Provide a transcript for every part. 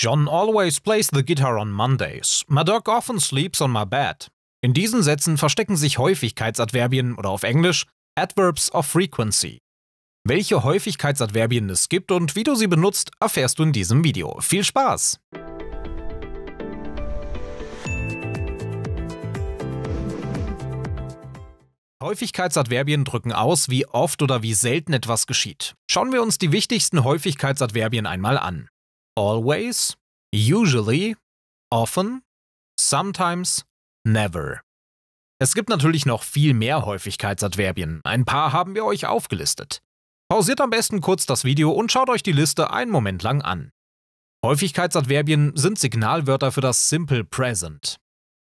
John always plays the guitar on Mondays. My dog often sleeps on my bed. In diesen Sätzen verstecken sich Häufigkeitsadverbien oder auf Englisch Adverbs of Frequency. Welche Häufigkeitsadverbien es gibt und wie du sie benutzt, erfährst du in diesem Video. Viel Spaß! Häufigkeitsadverbien drücken aus, wie oft oder wie selten etwas geschieht. Schauen wir uns die wichtigsten Häufigkeitsadverbien einmal an always, usually, often, sometimes, never. Es gibt natürlich noch viel mehr Häufigkeitsadverbien. Ein paar haben wir euch aufgelistet. Pausiert am besten kurz das Video und schaut euch die Liste einen Moment lang an. Häufigkeitsadverbien sind Signalwörter für das Simple Present.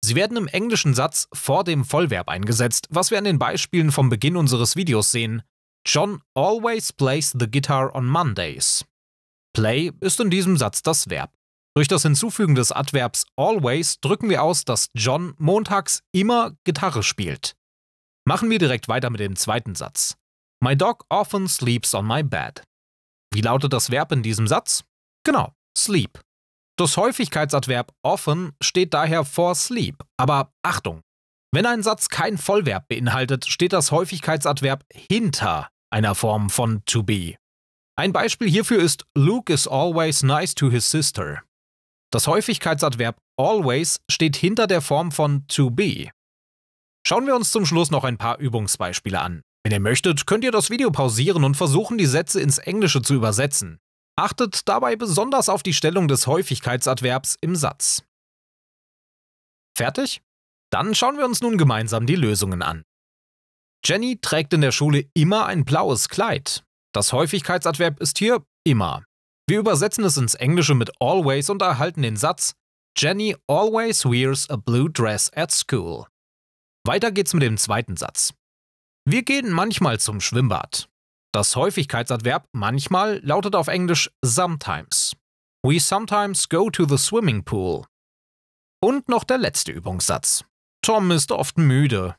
Sie werden im englischen Satz vor dem Vollverb eingesetzt, was wir an den Beispielen vom Beginn unseres Videos sehen. John always plays the guitar on Mondays. Play ist in diesem Satz das Verb. Durch das Hinzufügen des Adverbs always drücken wir aus, dass John montags immer Gitarre spielt. Machen wir direkt weiter mit dem zweiten Satz. My dog often sleeps on my bed. Wie lautet das Verb in diesem Satz? Genau, sleep. Das Häufigkeitsadverb often steht daher vor sleep, aber Achtung! Wenn ein Satz kein Vollverb beinhaltet, steht das Häufigkeitsadverb hinter einer Form von to be. Ein Beispiel hierfür ist Luke is always nice to his sister. Das Häufigkeitsadverb always steht hinter der Form von to be. Schauen wir uns zum Schluss noch ein paar Übungsbeispiele an. Wenn ihr möchtet, könnt ihr das Video pausieren und versuchen, die Sätze ins Englische zu übersetzen. Achtet dabei besonders auf die Stellung des Häufigkeitsadverbs im Satz. Fertig? Dann schauen wir uns nun gemeinsam die Lösungen an. Jenny trägt in der Schule immer ein blaues Kleid. Das Häufigkeitsadverb ist hier immer. Wir übersetzen es ins Englische mit always und erhalten den Satz Jenny always wears a blue dress at school. Weiter geht's mit dem zweiten Satz. Wir gehen manchmal zum Schwimmbad. Das Häufigkeitsadverb manchmal lautet auf Englisch sometimes. We sometimes go to the swimming pool. Und noch der letzte Übungssatz. Tom ist oft müde.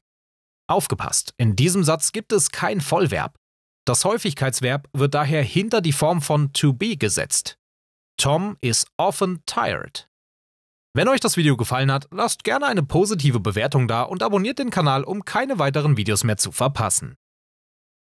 Aufgepasst, in diesem Satz gibt es kein Vollverb. Das Häufigkeitsverb wird daher hinter die Form von to be gesetzt. Tom is often tired. Wenn euch das Video gefallen hat, lasst gerne eine positive Bewertung da und abonniert den Kanal, um keine weiteren Videos mehr zu verpassen.